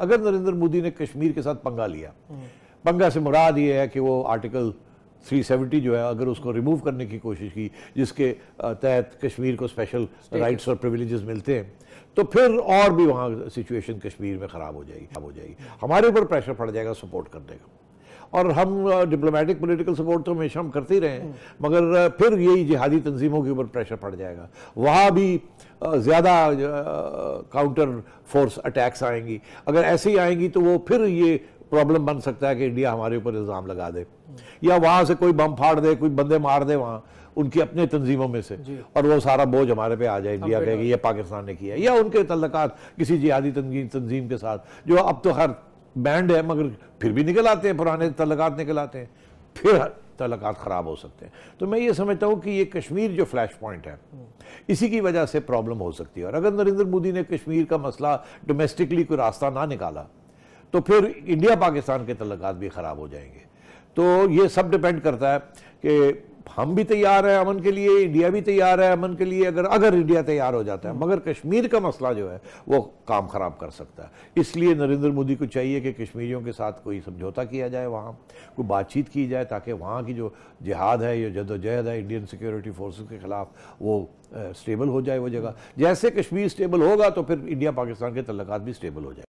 اگر نریندر مودی نے کشمیر کے ساتھ پنگا لیا پنگا سے مراد یہ ہے کہ وہ آرٹیکل 370 جو ہے اگر اس کو ریموو کرنے کی کوشش کی جس کے تحت کشمیر کو اسپیشل رائٹس اور پریویلیجز ملتے ہیں تو پھر اور بھی وہاں سچویشن کشمیر میں خراب ہو جائے گی ہمارے اوپر پریشر پڑ جائے گا سپورٹ کرنے کا اور ہم ڈپلومیٹک پولیٹیکل سپورٹ تو ہمیشہ ہم کرتے ہی ہیں مگر پھر یہی جہادی تنظیموں کے اوپر پریشر پڑ جائے گا وہاں بھی زیادہ کاؤنٹر فورس اٹیکس آئیں گی اگر ایسے ہی آئیں گی تو وہ پھر یہ پرابلم بن سکتا ہے کہ انڈیا ہمارے اوپر الزام لگا دے یا وہاں سے کوئی بم پھاڑ دے کوئی بندے مار دے وہاں ان کی اپنے تنظیموں میں سے جی۔ اور وہ سارا بوجھ ہمارے پہ آ جائے انڈیا کہ یہ پاکستان نے کیا یا ان کے تعلقات کسی جہادی تنظیم کے ساتھ جو اب تو ہر بینڈ ہے مگر پھر بھی نکل آتے ہیں پرانے تعلقات نکل آتے ہیں پھر تعلقات خراب ہو سکتے ہیں تو میں یہ سمجھتا ہوں کہ یہ کشمیر جو فلیش پوائنٹ ہے اسی کی وجہ سے پرابلم ہو سکتی ہے اور اگر نریندر مودی نے کشمیر کا مسئلہ ڈومیسٹکلی کوئی راستہ نہ نکالا تو پھر انڈیا پاکستان کے تعلقات بھی خراب ہو جائیں گے تو یہ سب ڈیپینڈ کرتا ہے کہ ہم بھی تیار ہیں امن کے لیے انڈیا بھی تیار ہے امن کے لیے اگر اگر انڈیا تیار ہو جاتا ہے مگر کشمیر کا مسئلہ جو ہے وہ کام خراب کر سکتا ہے اس لیے نریندر مودی کو چاہیے کہ کشمیریوں کے ساتھ کوئی سمجھوتا کیا جائے وہاں کوئی بات چیت کی جائے تاکہ وہاں کی جو جہاد ہے یا جد و جہد ہے انڈین سیکیورٹی فورسز کے خلاف وہ سٹیبل ہو جائے وہ جگہ جیسے کشمیر سٹیبل ہوگا تو پھر انڈیا پاکستان کے تعلقات بھی سٹیبل ہو جائے